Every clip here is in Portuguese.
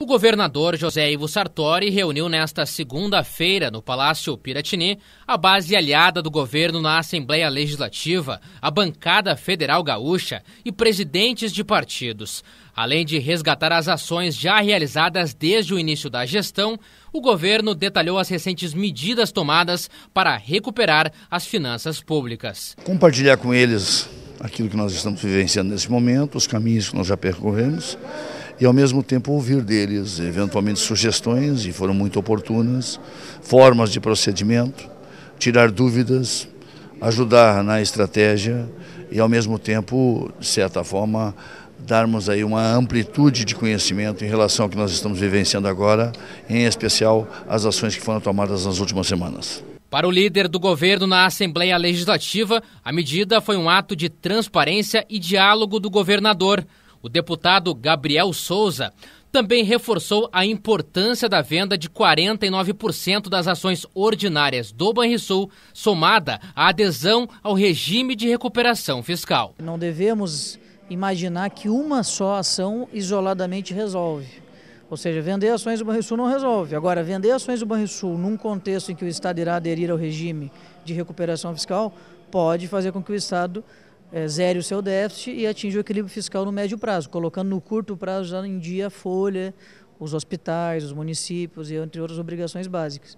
O governador José Ivo Sartori reuniu nesta segunda-feira no Palácio Piratini a base aliada do governo na Assembleia Legislativa, a bancada federal gaúcha e presidentes de partidos. Além de resgatar as ações já realizadas desde o início da gestão, o governo detalhou as recentes medidas tomadas para recuperar as finanças públicas. Compartilhar com eles aquilo que nós estamos vivenciando nesse momento, os caminhos que nós já percorremos e ao mesmo tempo ouvir deles eventualmente sugestões, e foram muito oportunas, formas de procedimento, tirar dúvidas, ajudar na estratégia e ao mesmo tempo, de certa forma, darmos aí uma amplitude de conhecimento em relação ao que nós estamos vivenciando agora, em especial as ações que foram tomadas nas últimas semanas. Para o líder do governo na Assembleia Legislativa, a medida foi um ato de transparência e diálogo do governador. O deputado Gabriel Souza também reforçou a importância da venda de 49% das ações ordinárias do Banrisul, somada à adesão ao regime de recuperação fiscal. Não devemos imaginar que uma só ação isoladamente resolve ou seja, vender ações do Banrisul não resolve. Agora, vender ações do Banrisul num contexto em que o Estado irá aderir ao regime de recuperação fiscal pode fazer com que o Estado é, zere o seu déficit e atinja o equilíbrio fiscal no médio prazo, colocando no curto prazo já em dia a folha, os hospitais, os municípios e entre outras obrigações básicas.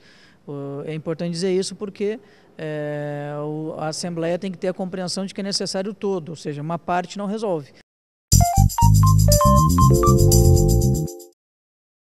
É importante dizer isso porque é, a Assembleia tem que ter a compreensão de que é necessário todo, ou seja, uma parte não resolve.